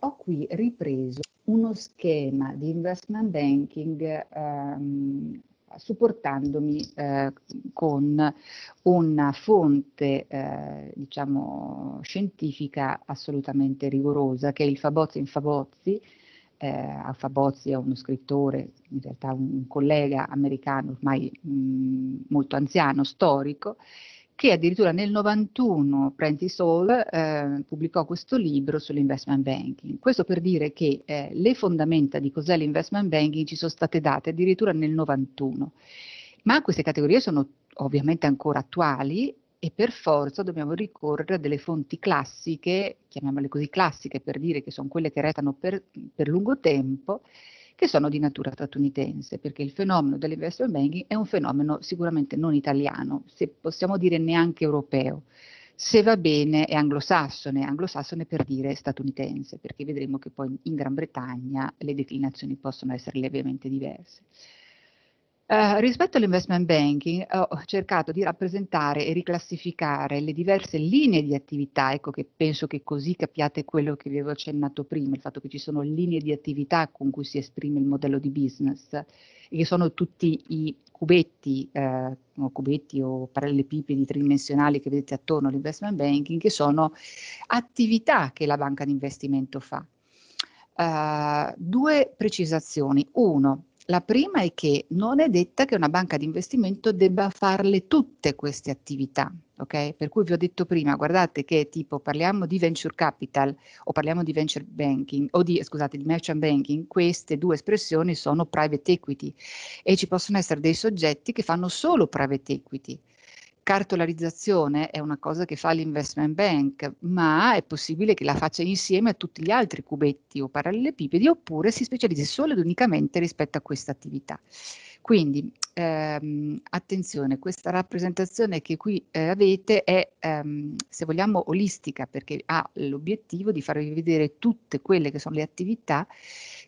Ho qui ripreso uno schema di investment banking ehm, supportandomi eh, con una fonte eh, diciamo scientifica assolutamente rigorosa che è il Fabozzi in Fabozzi eh, Fabozzi è uno scrittore, in realtà un, collega americano ormai mh, mm, molto anziano, storico, che addirittura nel 91 Prentice Hall eh, pubblicò questo libro sull'investment banking. Questo per dire che eh, le fondamenta di cos'è l'investment banking ci sono state date addirittura nel 91, ma queste categorie sono ovviamente ancora attuali e per forza dobbiamo ricorrere a delle fonti classiche, chiamiamole così classiche per dire che sono quelle che restano per, per lungo tempo, che sono di natura statunitense, perché il fenomeno dell'investment banking è un fenomeno sicuramente non italiano, se possiamo dire neanche europeo. Se va bene è anglosassone, anglosassone per dire statunitense, perché vedremo che poi in Gran Bretagna le declinazioni possono essere levemente diverse. Eh, rispetto all'investment banking ho cercato di rappresentare e riclassificare le diverse linee di attività, ecco che penso che così capiate quello che vi avevo accennato prima, il fatto che ci sono linee di attività con cui si esprime il modello di business, e che sono tutti i cubetti, eh, o cubetti o parallelepipedi tridimensionali che vedete attorno all'investment banking, che sono attività che la banca di investimento fa. Uh, due precisazioni. Uno, la prima è che non è detta che una banca di investimento debba farle tutte queste attività, ok? Per cui vi ho detto prima, guardate che tipo parliamo di venture capital o parliamo di venture banking o di, scusate, di merchant banking, queste due espressioni sono private equity e ci possono essere dei soggetti che fanno solo private equity cartolarizzazione è una cosa che fa l'investment bank, ma è possibile che la faccia insieme a tutti gli altri cubetti o parallelepipedi oppure si specializzi solo ed unicamente rispetto a questa attività. Quindi ehm, attenzione, questa rappresentazione che qui eh, avete è, ehm, se vogliamo, olistica perché ha l'obiettivo di farvi vedere tutte quelle che sono le attività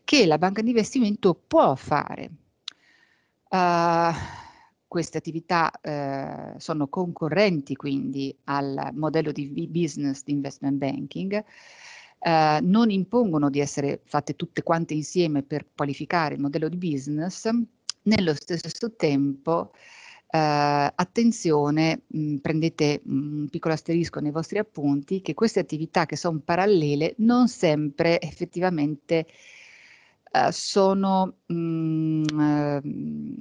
che la banca di investimento può fare. Uh, queste attività eh, sono concorrenti quindi al modello di business di investment banking, eh, non impongono di essere fatte tutte quante insieme per qualificare il modello di business, nello stesso tempo eh, attenzione, mh, mm, prendete mm, un piccolo asterisco nei vostri appunti, che queste attività che sono parallele non sempre effettivamente eh, sono mh, mm, eh,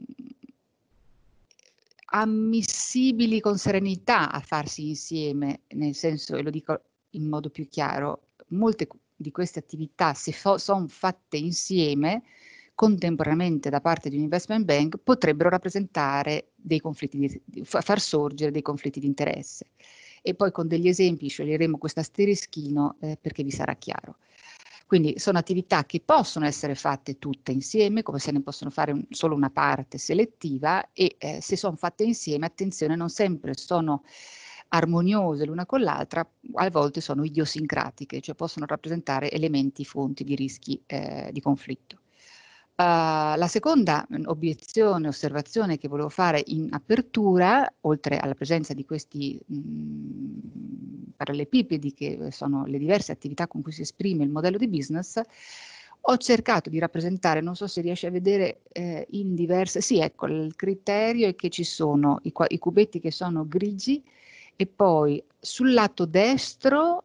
ammissibili con serenità a farsi insieme, nel senso, e lo dico in modo più chiaro, molte di queste attività, se fo- sono fatte insieme, contemporaneamente da parte di un investment bank, potrebbero rappresentare dei conflitti, di, di, far sorgere dei conflitti di interesse. E poi con degli esempi sceglieremo questo asterischino eh, perché vi sarà chiaro. Quindi sono attività che possono essere fatte tutte insieme, come se ne possono fare un, solo una parte selettiva e eh, se sono fatte insieme, attenzione, non sempre sono armoniose l'una con l'altra, a volte sono idiosincratiche, cioè possono rappresentare elementi fonti di rischi eh, di conflitto. Uh, la seconda mhmm, obiezione, osservazione che volevo fare in apertura, oltre alla presenza di questi mh, mhmm, parallelepipedi che uhm, sono le diverse attività con cui si esprime il modello di business, ho cercato di rappresentare, non so se riesci a vedere eh, in diverse, sì ecco il criterio è che ci sono i, i cubetti che sono grigi e poi sul lato destro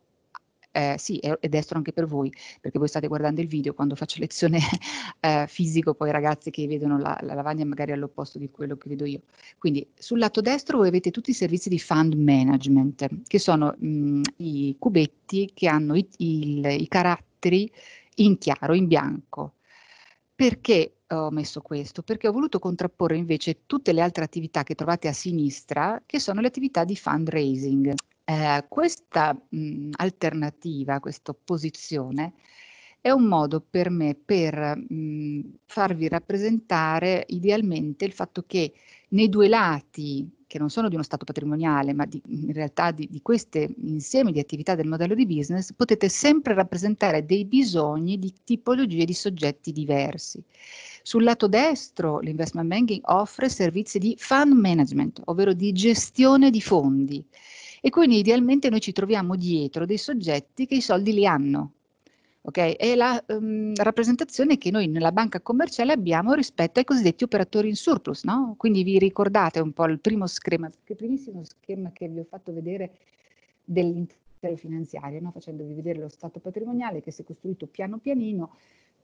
eh, sì, è, è, destro anche per voi, perché voi state guardando il video, quando faccio lezione eh, fisico, poi ragazzi che vedono la, la lavagna magari all'opposto di quello che vedo io. Quindi sul lato destro voi avete tutti i servizi di fund management, che sono mh, mm, i cubetti che hanno i, il, i caratteri in chiaro, in bianco. Perché ho messo questo? Perché ho voluto contrapporre invece tutte le altre attività che trovate a sinistra, che sono le attività di fundraising. Eh, questa mh, mhmm, alternativa, questa opposizione, è un modo per me per mh, mhmm, farvi rappresentare idealmente il fatto che nei due lati che non sono di uno stato patrimoniale, ma di, in realtà di, di questi insiemi di attività del modello di business, potete sempre rappresentare dei bisogni di tipologie di soggetti diversi. Sul lato destro, l'investment banking offre servizi di fund management, ovvero di gestione di fondi e quindi idealmente noi ci troviamo dietro dei soggetti che i soldi li hanno. Okay? È la um, rappresentazione che noi nella banca commerciale abbiamo rispetto ai cosiddetti operatori in surplus. No? Quindi vi ricordate un po' il primo schema, il primissimo schema che vi ho fatto vedere dell'intero finanziario, no? facendovi vedere lo stato patrimoniale che si è costruito piano pianino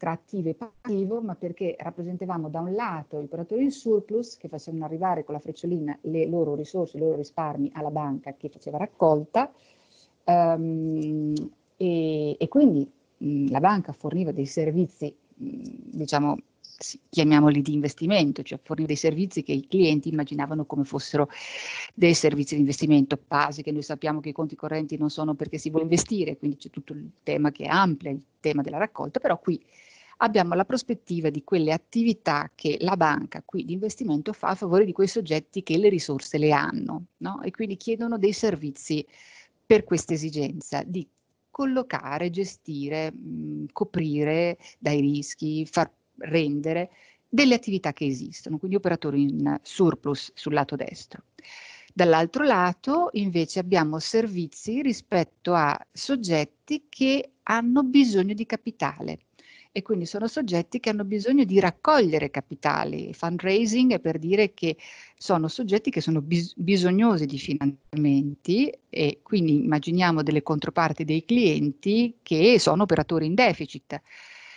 tra attivo e passivo, ma perché rappresentavamo da un lato gli operatori in surplus che facevano arrivare con la frecciolina le loro risorse, i loro risparmi alla banca che faceva raccolta um, e, e, quindi mh, la banca forniva dei servizi, mh, diciamo, chiamiamoli di investimento, cioè forniva dei servizi che i clienti immaginavano come fossero dei servizi di investimento, pasi che noi sappiamo che i conti correnti non sono perché si vuole investire, quindi c'è tutto il tema che è amplia, il tema della raccolta, però qui abbiamo la prospettiva di quelle attività che la banca qui di investimento fa a favore di quei soggetti che le risorse le hanno no? e quindi chiedono dei servizi per questa esigenza di collocare, gestire, mh, coprire dai rischi, far rendere delle attività che esistono, quindi operatori in surplus sul lato destro. Dall'altro lato invece abbiamo servizi rispetto a soggetti che hanno bisogno di capitale e quindi sono soggetti che hanno bisogno di raccogliere capitali. Fundraising è per dire che sono soggetti che sono bis bisognosi di finanziamenti e quindi immaginiamo delle controparti dei clienti che sono operatori in deficit.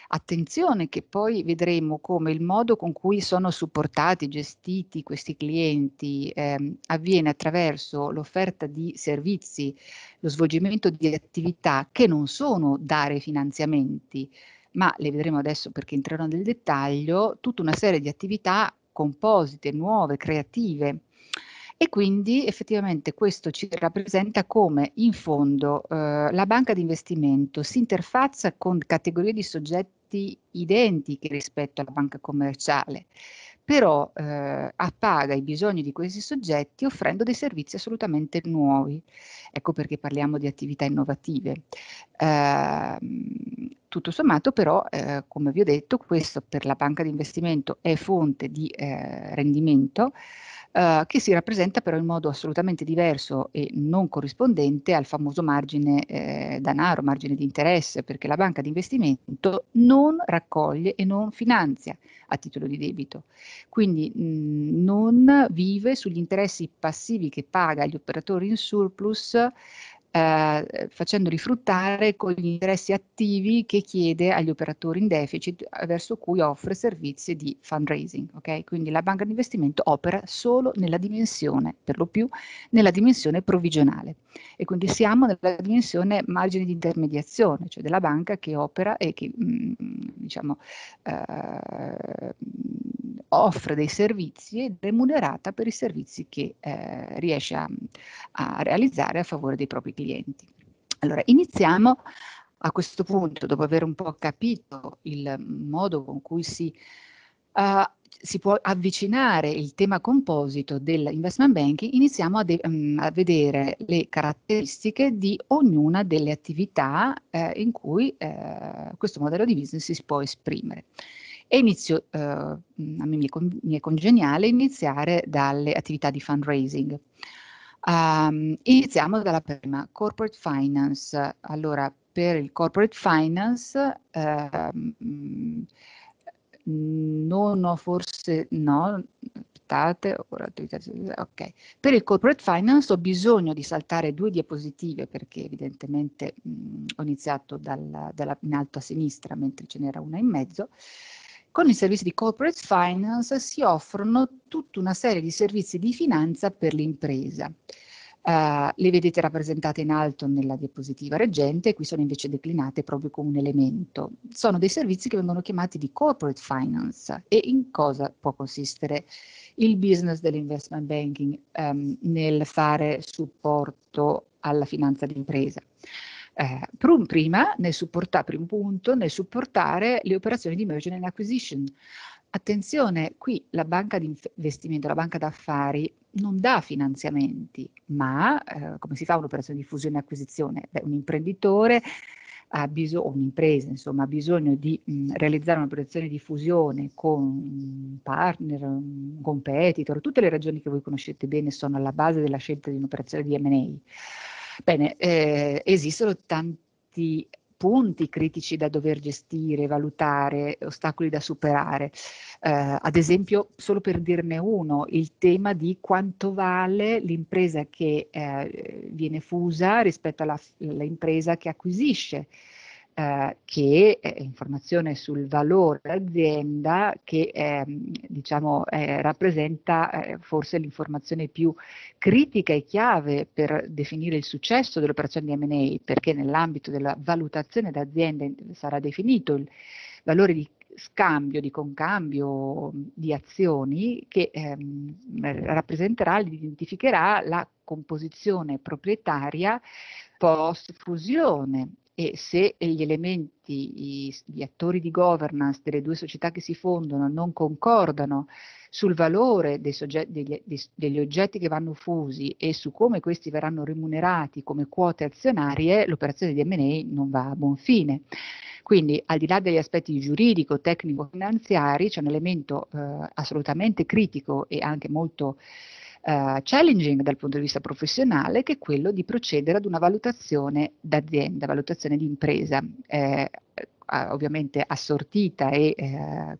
Attenzione che poi vedremo come il modo con cui sono supportati, gestiti questi clienti ehm, avviene attraverso l'offerta di servizi, lo svolgimento di attività che non sono dare finanziamenti, ma le vedremo adesso perché entrerò nel dettaglio, tutta una serie di attività composite, nuove, creative. E quindi effettivamente questo ci rappresenta come in fondo eh, la banca di investimento si interfaccia con categorie di soggetti identiche rispetto alla banca commerciale, però eh, appaga i bisogni di questi soggetti offrendo dei servizi assolutamente nuovi. Ecco perché parliamo di attività innovative. Eh, tutto sommato però, eh, come vi ho detto, questo per la banca di investimento è fonte di eh, rendimento, eh, che si rappresenta però in modo assolutamente diverso e non corrispondente al famoso margine eh, danaro, margine di interesse, perché la banca di investimento non raccoglie e non finanzia a titolo di debito, quindi mh, mm, non vive sugli interessi passivi che paga agli operatori in surplus eh, facendoli fruttare con gli interessi attivi che chiede agli operatori in deficit eh, verso cui offre servizi di fundraising. Okay? Quindi la banca di investimento opera solo nella dimensione, per lo più nella dimensione provvigionale e quindi siamo nella dimensione margine di intermediazione, cioè della banca che opera e che mh, mm, diciamo, eh, offre dei servizi e è remunerata per i servizi che eh, riesce a, a realizzare a favore dei propri clienti clienti. Allora, iniziamo a questo punto, dopo aver un po' capito il modo con cui si, uh, si può avvicinare il tema composito dell'investment banking, iniziamo a, mm, a, vedere le caratteristiche di ognuna delle attività uh, in cui uh, questo modello di business si può esprimere. E inizio, mm, a me mi è congeniale iniziare dalle attività di fundraising. Um, iniziamo dalla prima, corporate finance. Allora, per il corporate finance ehm, mm, non ho forse, no, aspettate, ora, ok. Per il corporate finance ho bisogno di saltare due diapositive perché evidentemente mh, mm, ho iniziato dal, dalla, in alto a sinistra mentre ce n'era una in mezzo. Con i servizi di corporate finance si offrono tutta una serie di servizi di finanza per l'impresa. Uh, le vedete rappresentate in alto nella diapositiva reggente, qui sono invece declinate proprio come un elemento. Sono dei servizi che vengono chiamati di corporate finance e in cosa può consistere il business dell'investment banking um, nel fare supporto alla finanza d'impresa eh, prima nel supportare, primo punto, nel supportare le operazioni di merger and acquisition. Attenzione, qui la banca di investimento, la banca d'affari non dà finanziamenti, ma eh, come si fa un'operazione di fusione e acquisizione? Beh, un imprenditore ha bisogno, un'impresa insomma, ha bisogno di mh, mm, realizzare un'operazione di fusione con un partner, un competitor, tutte le ragioni che voi conoscete bene sono alla base della scelta di un'operazione di M&A Bene, eh, esistono tanti punti critici da dover gestire, valutare, ostacoli da superare. Eh, ad esempio, solo per dirne uno, il tema di quanto vale l'impresa che eh, viene fusa rispetto all'impresa che acquisisce eh, che è informazione sul valore dell'azienda che eh, diciamo, eh, rappresenta eh, forse l'informazione più critica e chiave per definire il successo dell'operazione di M&A perché nell'ambito della valutazione d'azienda sarà definito il valore di scambio, di concambio di azioni che ehm, eh, rappresenterà, identificherà la composizione proprietaria post fusione e se eh, gli elementi, gli attori di governance delle due società che si fondono non concordano sul valore soggetti, degli, degli, oggetti che vanno fusi e su come questi verranno remunerati come quote azionarie, l'operazione di M&A non va a buon fine. Quindi al di là degli aspetti giuridico, tecnico, finanziari, c'è un elemento eh, assolutamente critico e anche molto eh, challenging dal punto di vista professionale, che è quello di procedere ad una valutazione d'azienda, valutazione di impresa, eh, ovviamente assortita e eh,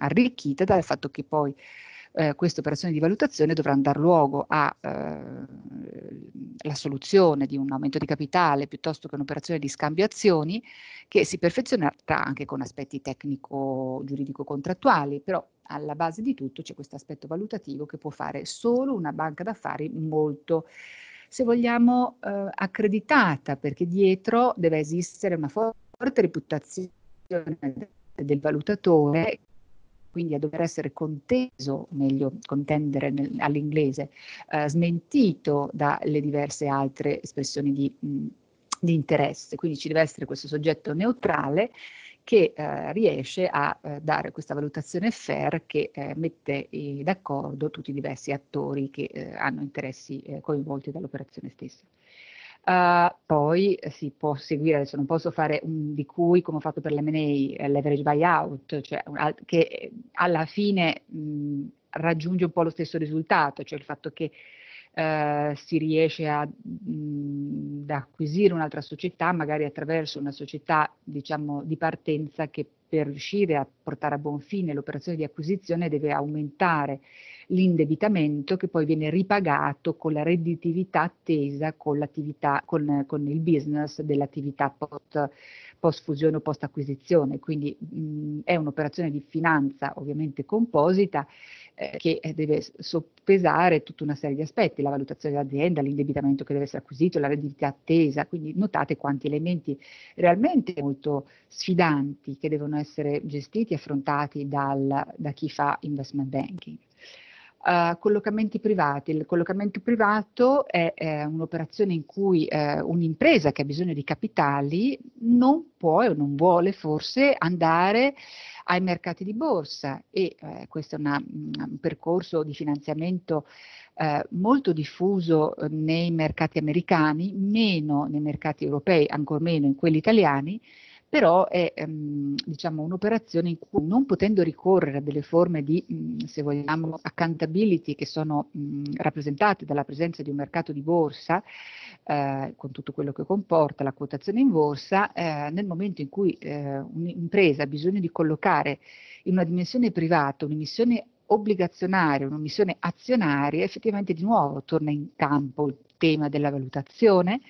arricchita dal fatto che poi eh, queste operazioni di valutazione dovranno dar luogo alla eh, soluzione di un aumento di capitale piuttosto che un'operazione di scambio azioni che si perfezionerà anche con aspetti tecnico-giuridico-contrattuali, però alla base di tutto c'è questo aspetto valutativo che può fare solo una banca d'affari molto se vogliamo eh, accreditata perché dietro deve esistere una forte reputazione del valutatore quindi a dover essere conteso, meglio contendere nel, all'inglese, eh, smentito dalle diverse altre espressioni di, mh, mm, di interesse. Quindi ci deve essere questo soggetto neutrale che eh, riesce a eh, dare questa valutazione fair che eh, mette d'accordo tutti i diversi attori che eh, hanno interessi eh, coinvolti dall'operazione stessa. Uh, poi si può seguire, adesso non posso fare un di cui come ho fatto per l'M&A, leverage buyout, cioè un, che alla fine mh, raggiunge un po' lo stesso risultato, cioè il fatto che eh, si riesce ad acquisire un'altra società, magari attraverso una società diciamo, di partenza che per riuscire a portare a buon fine l'operazione di acquisizione deve aumentare l'indebitamento che poi viene ripagato con la redditività attesa con, con, con il business dell'attività post, post fusione o post acquisizione. Quindi mh, è un'operazione di finanza ovviamente composita eh, che eh, deve soppesare tutta una serie di aspetti, la valutazione dell'azienda, l'indebitamento che deve essere acquisito, la redditività attesa, quindi notate quanti elementi realmente molto sfidanti che devono essere gestiti e affrontati dal, da chi fa investment banking. Uh, collocamenti privati. Il collocamento privato è, è un'operazione in cui eh, un'impresa che ha bisogno di capitali non può o non vuole forse andare ai mercati di borsa e eh, questo è una, mm, un percorso di finanziamento eh, molto diffuso nei mercati americani, meno nei mercati europei, ancor meno in quelli italiani, però è ehm, diciamo, un'operazione in cui non potendo ricorrere a delle forme di, mh, mhmm, se vogliamo, accountability che sono mh, mhmm, rappresentate dalla presenza di un mercato di borsa, eh, con tutto quello che comporta la quotazione in borsa, eh, nel momento in cui eh, un'impresa ha bisogno di collocare in una dimensione privata un'emissione obbligazionaria, un'emissione azionaria, effettivamente di nuovo torna in campo il tema della valutazione,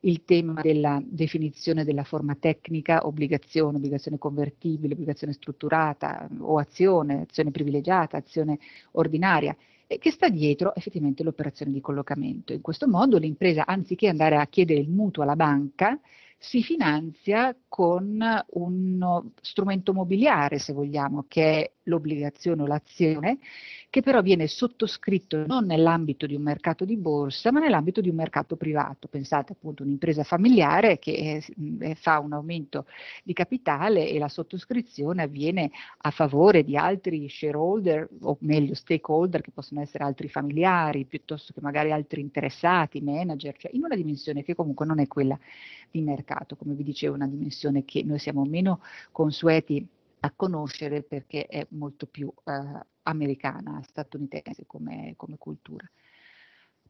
il tema della definizione della forma tecnica, obbligazione, obbligazione convertibile, obbligazione strutturata o azione, azione privilegiata, azione ordinaria che sta dietro effettivamente l'operazione di collocamento. In questo modo l'impresa, anziché andare a chiedere il mutuo alla banca, si finanzia con uno strumento mobiliare, se vogliamo, che è l'obbligazione o l'azione, che però viene sottoscritto non nell'ambito di un mercato di borsa, ma nell'ambito di un mercato privato. Pensate appunto a un'impresa familiare che eh, fa un aumento di capitale e la sottoscrizione avviene a favore di altri shareholder, o meglio stakeholder, che possono essere altri familiari, piuttosto che magari altri interessati, manager, cioè in una dimensione che comunque non è quella di mercato mercato, come vi dicevo, una dimensione che noi siamo meno consueti a conoscere perché è molto più eh, americana, statunitense come, come cultura.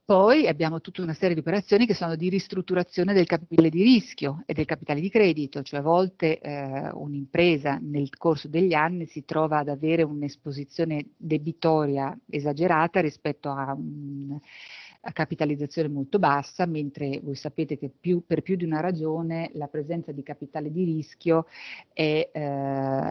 Poi abbiamo tutta una serie di operazioni che sono di ristrutturazione del capitale di rischio e del capitale di credito, cioè a volte eh, un'impresa nel corso degli anni si trova ad avere un'esposizione debitoria esagerata rispetto a un a capitalizzazione molto bassa, mentre voi sapete che più, per più di una ragione la presenza di capitale di rischio è eh,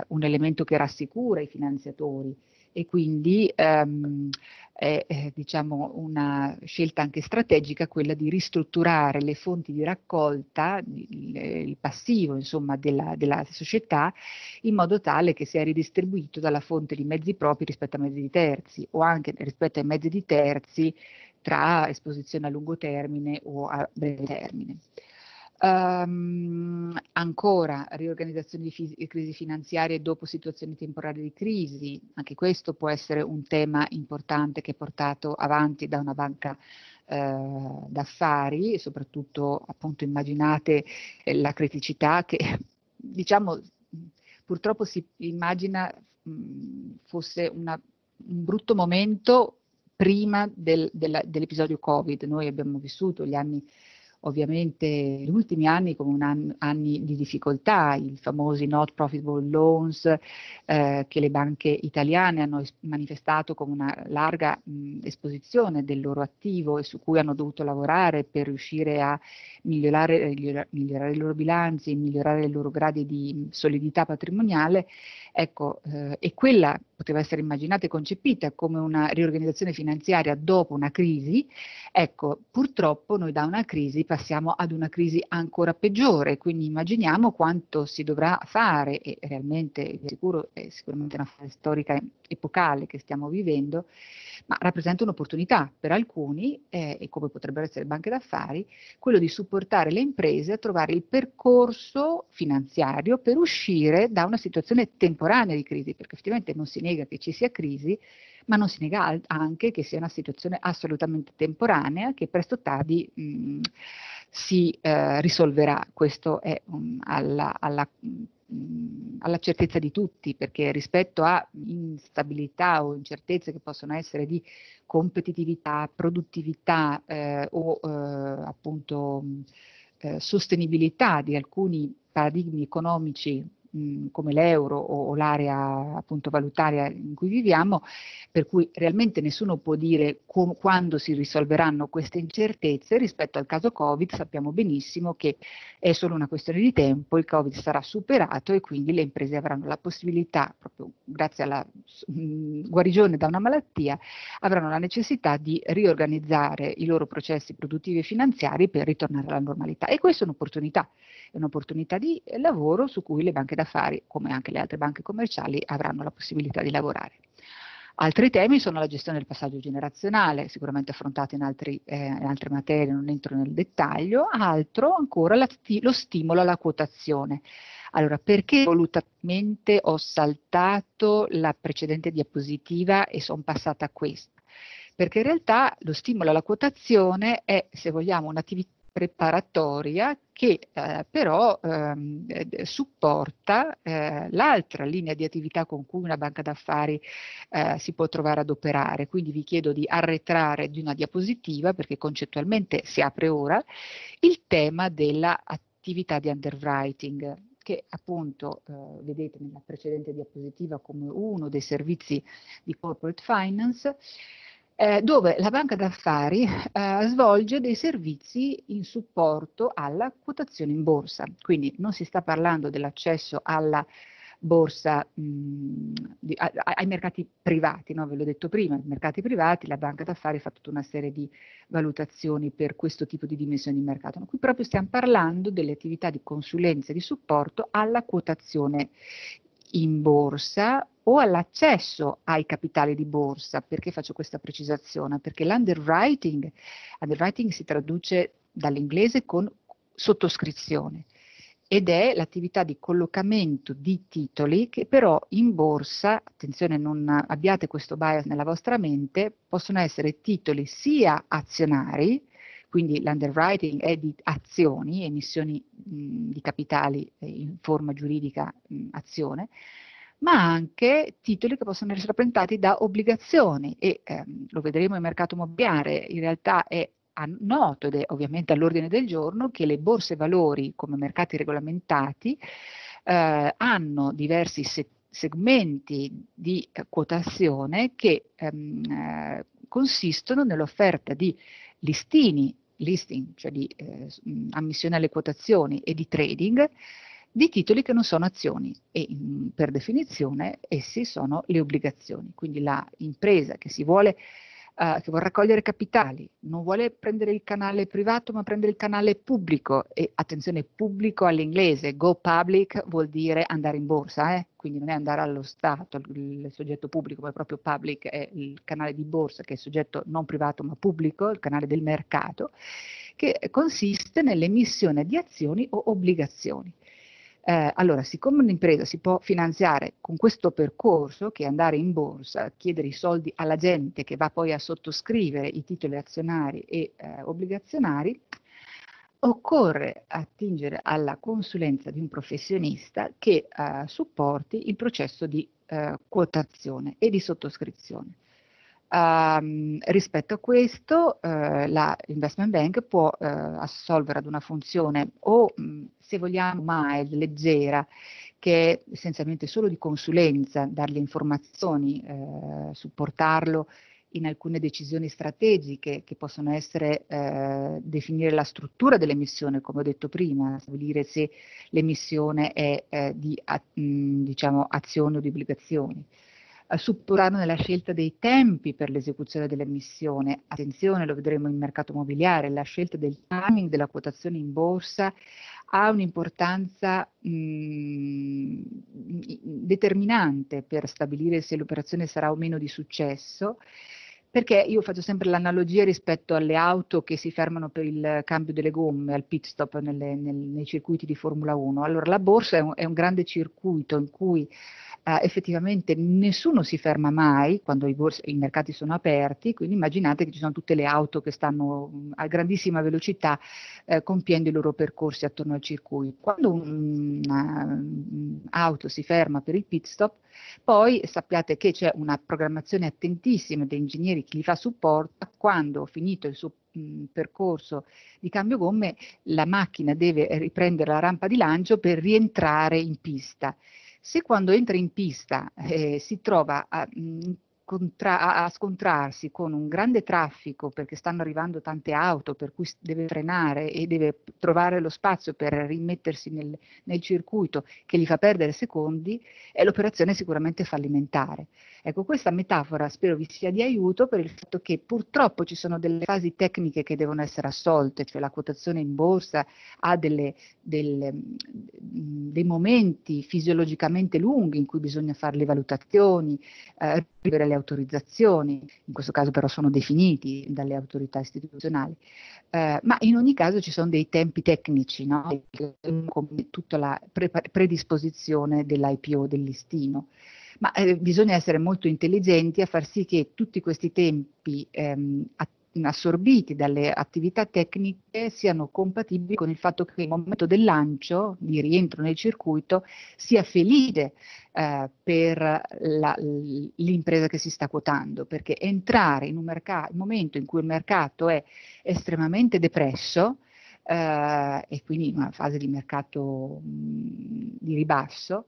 un elemento che rassicura i finanziatori e quindi ehm, è eh, diciamo una scelta anche strategica quella di ristrutturare le fonti di raccolta, il, il passivo insomma, della, della, società, in modo tale che sia ridistribuito dalla fonte di mezzi propri rispetto a mezzi di terzi o anche rispetto ai mezzi di terzi tra esposizione a lungo termine o a breve termine. Um, ancora riorganizzazione di crisi finanziarie dopo situazioni temporali di crisi, anche questo può essere un tema importante che è portato avanti da una banca eh, d'affari e soprattutto appunto immaginate eh, la criticità che diciamo purtroppo si immagina mh, mm, fosse una, un brutto momento prima del, della, dell'episodio Covid. Noi abbiamo vissuto gli anni, ovviamente, gli ultimi anni come anno, anni di difficoltà, i famosi not profitable loans eh, che le banche italiane hanno es- manifestato come una larga mh, esposizione del loro attivo e su cui hanno dovuto lavorare per riuscire a migliorare, eh, migliorare i loro bilanci, migliorare i loro gradi di solidità patrimoniale. Ecco, eh, e quella poteva essere immaginata e concepita come una riorganizzazione finanziaria dopo una crisi, ecco, purtroppo noi da una crisi passiamo ad una crisi ancora peggiore, quindi immaginiamo quanto si dovrà fare e realmente, vi assicuro, è sicuramente una fase storica epocale che stiamo vivendo, ma rappresenta un'opportunità per alcuni, eh, e come potrebbero essere le banche d'affari, quello di supportare le imprese a trovare il percorso finanziario per uscire da una situazione temporanea di crisi, perché effettivamente non si nega che ci sia crisi, ma non si nega anche che sia una situazione assolutamente temporanea che presto o tardi mh, mm, si eh, risolverà. Questo è um, alla, alla Mm. alla certezza di tutti, perché rispetto a instabilità o incertezze che possono essere di competitività, produttività eh, o eh, appunto mm, eh, sostenibilità di alcuni paradigmi economici come l'euro o, o l'area appunto valutaria in cui viviamo, per cui realmente nessuno può dire com- quando si risolveranno queste incertezze rispetto al caso Covid, sappiamo benissimo che è solo una questione di tempo, il Covid sarà superato e quindi le imprese avranno la possibilità, proprio grazie alla mh, guarigione da una malattia, avranno la necessità di riorganizzare i loro processi produttivi e finanziari per ritornare alla normalità e questa è un'opportunità è un'opportunità di lavoro su cui le banche d'affari, come anche le altre banche commerciali, avranno la possibilità di lavorare. Altri temi sono la gestione del passaggio generazionale, sicuramente affrontato in, altri, eh, in altre materie, non entro nel dettaglio, altro ancora la, lo stimolo alla quotazione. Allora, perché volutamente ho saltato la precedente diapositiva e sono passata a questa? Perché in realtà lo stimolo alla quotazione è, se vogliamo, un'attività preparatoria che eh, però ehm, supporta eh, l'altra linea di attività con cui una banca d'affari eh, si può trovare ad operare. Quindi vi chiedo di arretrare di una diapositiva, perché concettualmente si apre ora, il tema dell'attività di underwriting che appunto eh, vedete nella precedente diapositiva come uno dei servizi di corporate finance, eh, dove la banca d'affari eh, svolge dei servizi in supporto alla quotazione in borsa. Quindi non si sta parlando dell'accesso alla borsa mh, di, a, ai mercati privati, no? ve l'ho detto prima, i mercati privati, la banca d'affari fa tutta una serie di valutazioni per questo tipo di dimensioni di mercato. ma Qui proprio stiamo parlando delle attività di consulenza e di supporto alla quotazione in borsa o all'accesso ai capitali di borsa. Perché faccio questa precisazione? Perché l'underwriting underwriting si traduce dall'inglese con sottoscrizione ed è l'attività di collocamento di titoli che però in borsa, attenzione non abbiate questo bias nella vostra mente, possono essere titoli sia azionari, quindi l'underwriting è di azioni, emissioni mh, di capitali eh, in forma giuridica mh, azione, ma anche titoli che possono essere rappresentati da obbligazioni e ehm, lo vedremo in mercato immobiliare, in realtà è noto ed è ovviamente all'ordine del giorno che le borse valori come mercati regolamentati eh, hanno diversi settori segmenti di eh, quotazione che ehm, eh, consistono nell'offerta di listini, listing, cioè di eh, mm, ammissione alle quotazioni e di trading, di titoli che non sono azioni e per definizione essi sono le obbligazioni. Quindi l'impresa che, vuole, eh, che vuole raccogliere capitali, non vuole prendere il canale privato ma prendere il canale pubblico e attenzione pubblico all'inglese, go public vuol dire andare in borsa, eh? quindi non è andare allo Stato, il, il soggetto pubblico, ma proprio public è il canale di borsa che è il soggetto non privato ma pubblico, il canale del mercato, che consiste nell'emissione di azioni o obbligazioni. Eh, allora, siccome un'impresa si può finanziare con questo percorso, che è andare in borsa, chiedere i soldi alla gente che va poi a sottoscrivere i titoli azionari e eh, obbligazionari, occorre attingere alla consulenza di un professionista che eh, supporti il processo di eh, quotazione e di sottoscrizione. Um, rispetto a questo eh, la investment bank può eh, assolvere ad una funzione o mh, mm, se vogliamo mild, leggera, che è essenzialmente solo di consulenza, dargli informazioni, eh, supportarlo in alcune decisioni strategiche che possono essere eh, definire la struttura dell'emissione, come ho detto prima, stabilire se l'emissione è eh, di a, mh, mm, diciamo, azioni o di obbligazioni. Eh, supporranno nella scelta dei tempi per l'esecuzione della missione. Attenzione, lo vedremo in mercato immobiliare, la scelta del timing della quotazione in borsa ha un'importanza mm, determinante per stabilire se l'operazione sarà o meno di successo perché io faccio sempre l'analogia rispetto alle auto che si fermano per il cambio delle gomme, al pit stop nelle, nel, nei circuiti di Formula 1. Allora la borsa è un, è un grande circuito in cui eh, effettivamente nessuno si ferma mai quando i, borsi, i, mercati sono aperti, quindi immaginate che ci sono tutte le auto che stanno mm, a grandissima velocità eh, compiendo i loro percorsi attorno al circuito. Quando un'auto mm, si ferma per il pit stop, poi sappiate che c'è una programmazione attentissima degli ingegneri che li fa supporto quando finito il suo mh, percorso di cambio gomme la macchina deve riprendere la rampa di lancio per rientrare in pista. Se quando entra in pista eh, si trova a, mh, contra- a scontrarsi con un grande traffico perché stanno arrivando tante auto per cui deve frenare e deve trovare lo spazio per rimettersi nel, nel circuito che gli fa perdere secondi, è l'operazione sicuramente fallimentare. Ecco, questa metafora spero vi sia di aiuto per il fatto che purtroppo ci sono delle fasi tecniche che devono essere assolte, cioè la quotazione in borsa ha delle, delle, mm, dei momenti fisiologicamente lunghi in cui bisogna fare le valutazioni, eh, scrivere le autorizzazioni, in questo caso però sono definiti dalle autorità istituzionali, eh, ma in ogni caso ci sono dei tempi tecnici, no? come tutta la pre- predisposizione dell'IPO, del listino. Ma eh, bisogna essere molto intelligenti a far sì che tutti questi tempi ehm, assorbiti dalle attività tecniche siano compatibili con il fatto che il momento del lancio, di rientro nel circuito, sia felice eh, per l'impresa che si sta quotando, perché entrare in un mercato, il momento in cui il mercato è estremamente depresso, eh, e quindi in una fase di mercato mh, di ribasso,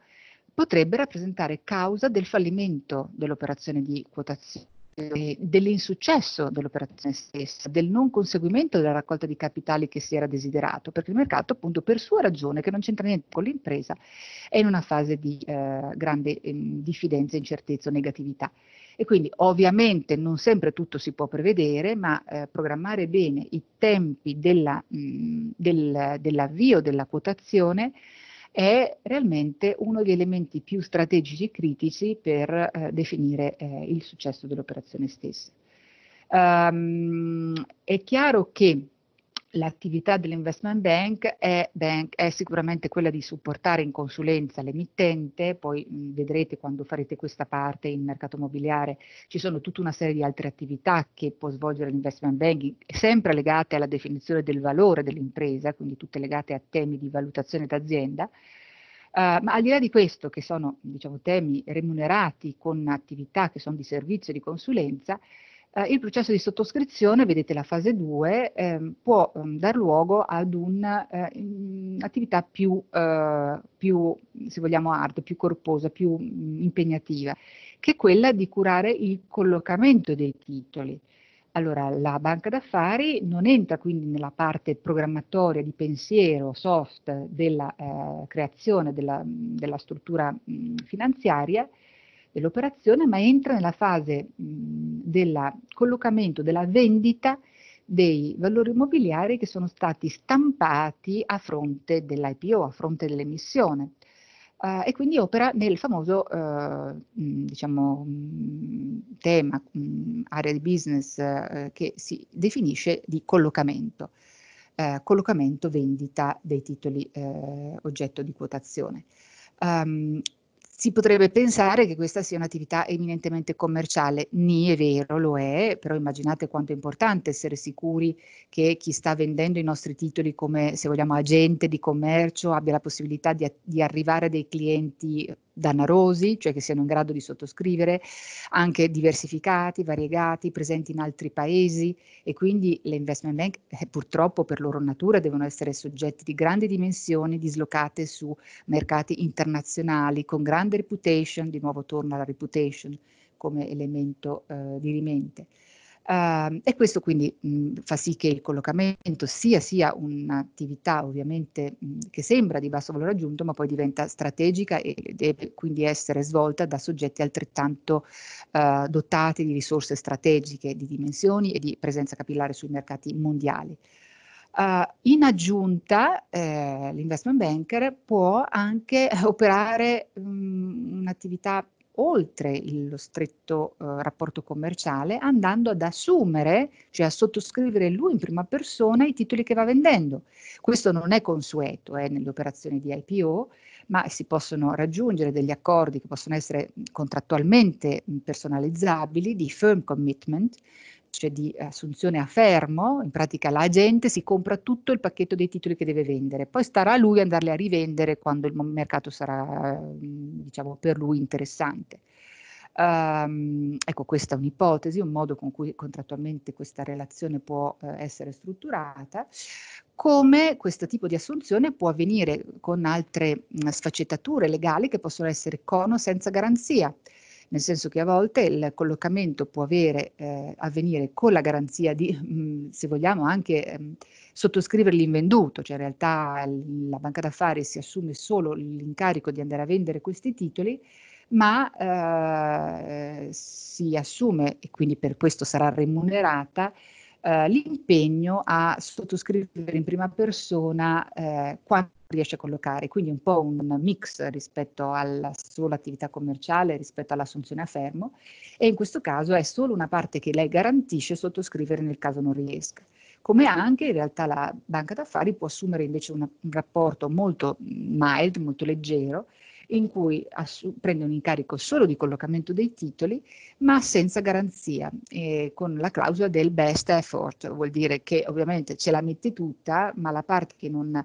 potrebbe rappresentare causa del fallimento dell'operazione di quotazione eh, dell'insuccesso dell'operazione stessa, del non conseguimento della raccolta di capitali che si era desiderato, perché il mercato appunto per sua ragione, che non c'entra niente con l'impresa, è in una fase di eh, grande eh, diffidenza, incertezza, negatività. E quindi ovviamente non sempre tutto si può prevedere, ma eh, programmare bene i tempi della, mh, mm, del, dell'avvio della quotazione è realmente uno degli elementi più strategici e critici per eh, definire eh, il successo dell'operazione stessa. Um, è chiaro che l'attività dell'investment bank è, bank è, sicuramente quella di supportare in consulenza l'emittente, poi vedrete quando farete questa parte in mercato immobiliare ci sono tutta una serie di altre attività che può svolgere l'investment banking, sempre legate alla definizione del valore dell'impresa, quindi tutte legate a temi di valutazione d'azienda. Uh, ma al di là di questo, che sono diciamo, temi remunerati con attività che sono di servizio e di consulenza, eh, il processo di sottoscrizione, vedete la fase 2, eh, può um, dar luogo ad un'attività eh, uh, più, uh, più, se vogliamo, hard, più corposa, più mh, mm, impegnativa, che è quella di curare il collocamento dei titoli. Allora, la banca d'affari non entra quindi nella parte programmatoria di pensiero soft della eh, creazione della, della struttura mh, mm, finanziaria, dell'operazione, ma entra nella fase del collocamento, della vendita dei valori immobiliari che sono stati stampati a fronte dell'IPO, a fronte dell'emissione. Uh, e quindi opera nel famoso uh, diciamo, tema, mh, area di business uh, che si definisce di collocamento, collocamento vendita dei titoli oggetto di quotazione. Um, si potrebbe pensare che questa sia un'attività eminentemente commerciale. Ni è vero, lo è, però immaginate quanto è importante essere sicuri che chi sta vendendo i nostri titoli come, se vogliamo, agente di commercio abbia la possibilità di, di arrivare a dei clienti danarosi, cioè che siano in grado di sottoscrivere, anche diversificati, variegati, presenti in altri paesi e quindi le investment bank eh, purtroppo per loro natura devono essere soggetti di grandi dimensioni, dislocate su mercati internazionali, con grande reputation, di nuovo torna la reputation come elemento eh, dirimente. Uh, e questo quindi mh, mhmm, fa sì che il collocamento sia, sia un'attività ovviamente mh, mhmm, che sembra di basso valore aggiunto, ma poi diventa strategica e deve quindi essere svolta da soggetti altrettanto uh, dotati di risorse strategiche, di dimensioni e di presenza capillare sui mercati mondiali. Uh, in aggiunta eh, l'investment banker può anche operare mhmm, un'attività oltre lo stretto eh, rapporto commerciale andando ad assumere, cioè a sottoscrivere lui in prima persona i titoli che va vendendo. Questo non è consueto eh, nelle operazioni di IPO, ma si possono raggiungere degli accordi che possono essere contrattualmente personalizzabili di firm commitment, cioè di assunzione a fermo, in pratica l'agente si compra tutto il pacchetto dei titoli che deve vendere, poi starà a lui andarli a rivendere quando il mercato sarà mhmm, diciamo, per lui interessante. Um, ecco, questa è un'ipotesi, un modo con cui contrattualmente questa relazione può eh, essere strutturata, come questo tipo di assunzione può avvenire con altre mh, mhmm, sfaccettature legali che possono essere con o senza garanzia nel senso che a volte il collocamento può avere, eh, avvenire con la garanzia di, mh, mm, se vogliamo, anche mh, ehm, sottoscrivere l'invenduto, cioè in realtà la banca d'affari si assume solo l'incarico di andare a vendere questi titoli, ma eh, si assume, e quindi per questo sarà remunerata, eh, l'impegno a sottoscrivere in prima persona eh, quanto riesce a collocare, quindi un po' un mix rispetto alla sola attività commerciale, rispetto all'assunzione a fermo e in questo caso è solo una parte che lei garantisce sottoscrivere nel caso non riesca. Come anche in realtà la banca d'affari può assumere invece una, un rapporto molto mild, molto leggero, in cui prende un incarico solo di collocamento dei titoli, ma senza garanzia, eh, con la clausola del best effort, vuol dire che ovviamente ce la mette tutta, ma la parte che non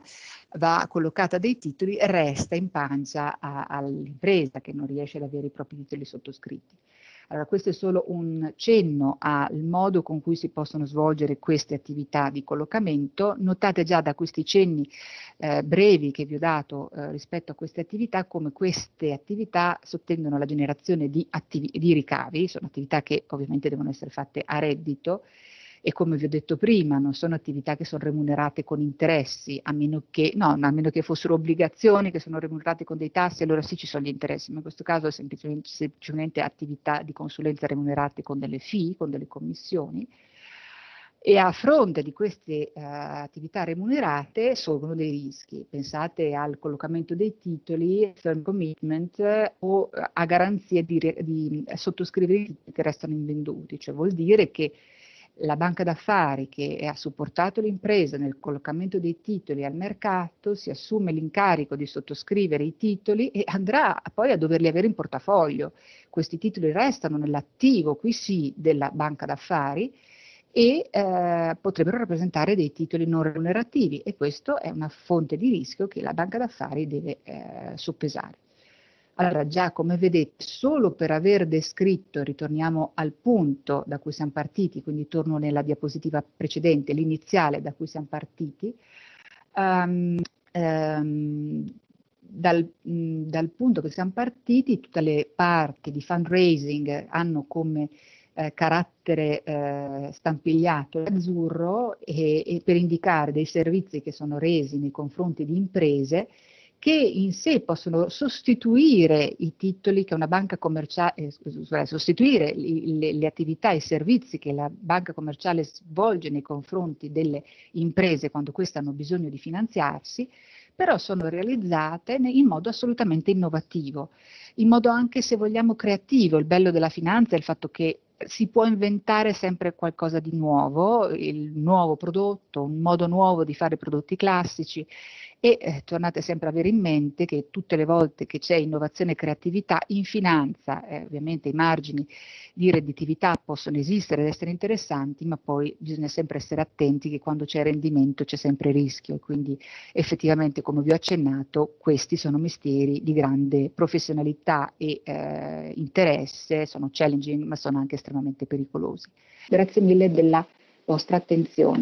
va collocata dei titoli resta in pancia all'impresa che non riesce ad avere i propri titoli sottoscritti. Allora, questo è solo un cenno al modo con cui si possono svolgere queste attività di collocamento. Notate già da questi cenni eh, brevi che vi ho dato eh, rispetto a queste attività come queste attività sottendono la generazione di, di ricavi, sono attività che ovviamente devono essere fatte a reddito, e come vi ho detto prima non sono attività che sono remunerate con interessi, a meno che, no, a meno che fossero obbligazioni che sono remunerate con dei tassi, allora sì ci sono gli interessi, ma in questo caso è semplicemente, semplicemente attività di consulenza remunerate con delle fee, con delle commissioni e a fronte di queste uh, attività remunerate sorgono dei rischi. Pensate al collocamento dei titoli, firm commitment o eh, a garanzie di, di eh, sottoscrivere i titoli che restano invenduti, cioè vuol dire che la banca d'affari che ha supportato l'impresa nel collocamento dei titoli al mercato si assume l'incarico di sottoscrivere i titoli e andrà poi a doverli avere in portafoglio. Questi titoli restano nell'attivo, qui sì, della banca d'affari e eh, potrebbero rappresentare dei titoli non remunerativi e questa è una fonte di rischio che la banca d'affari deve eh, suppesare. Allora, già come vedete, solo per aver descritto, ritorniamo al punto da cui siamo partiti, quindi torno nella diapositiva precedente, l'iniziale da cui siamo partiti, um, um, dal, mh, dal, punto che siamo partiti, tutte le parti di fundraising hanno come eh, carattere eh, stampigliato azzurro e, e per indicare dei servizi che sono resi nei confronti di imprese che in sé possono sostituire i titoli che una banca commerciale, eh, sostituire le, le attività e i servizi che la banca commerciale svolge nei confronti delle imprese quando queste hanno bisogno di finanziarsi, però sono realizzate in modo assolutamente innovativo, in modo anche se vogliamo creativo. Il bello della finanza è il fatto che si può inventare sempre qualcosa di nuovo, il nuovo prodotto, un modo nuovo di fare prodotti classici e eh, tornate sempre a avere in mente che tutte le volte che c'è innovazione e creatività in finanza, eh, ovviamente i margini di redditività possono esistere ed essere interessanti, ma poi bisogna sempre essere attenti che quando c'è rendimento c'è sempre rischio, quindi effettivamente come vi ho accennato questi sono mestieri di grande professionalità e eh, interesse, sono challenging ma sono anche strategici estremamente pericolosi. Grazie mille della vostra attenzione.